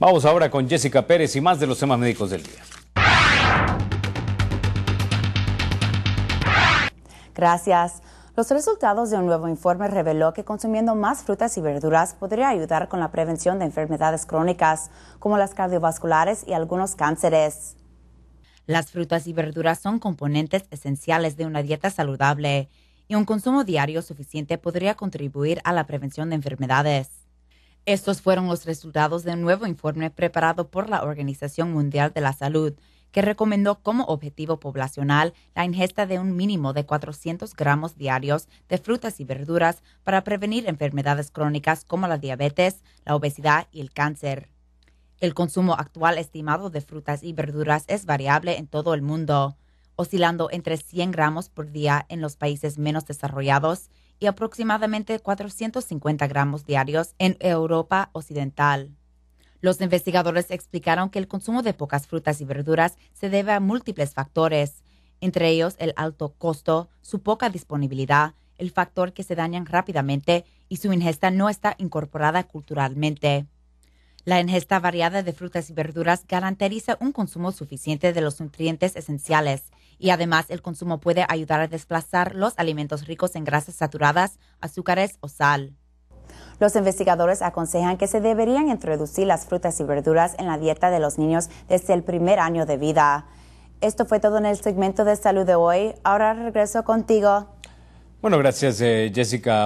Vamos ahora con Jessica Pérez y más de los temas médicos del día. Gracias. Los resultados de un nuevo informe reveló que consumiendo más frutas y verduras podría ayudar con la prevención de enfermedades crónicas, como las cardiovasculares y algunos cánceres. Las frutas y verduras son componentes esenciales de una dieta saludable y un consumo diario suficiente podría contribuir a la prevención de enfermedades. Estos fueron los resultados de un nuevo informe preparado por la Organización Mundial de la Salud, que recomendó como objetivo poblacional la ingesta de un mínimo de 400 gramos diarios de frutas y verduras para prevenir enfermedades crónicas como la diabetes, la obesidad y el cáncer. El consumo actual estimado de frutas y verduras es variable en todo el mundo, oscilando entre 100 gramos por día en los países menos desarrollados y aproximadamente 450 gramos diarios en Europa Occidental. Los investigadores explicaron que el consumo de pocas frutas y verduras se debe a múltiples factores, entre ellos el alto costo, su poca disponibilidad, el factor que se dañan rápidamente y su ingesta no está incorporada culturalmente. La ingesta variada de frutas y verduras garantiza un consumo suficiente de los nutrientes esenciales y además el consumo puede ayudar a desplazar los alimentos ricos en grasas saturadas, azúcares o sal. Los investigadores aconsejan que se deberían introducir las frutas y verduras en la dieta de los niños desde el primer año de vida. Esto fue todo en el segmento de salud de hoy. Ahora regreso contigo. Bueno, gracias eh, Jessica.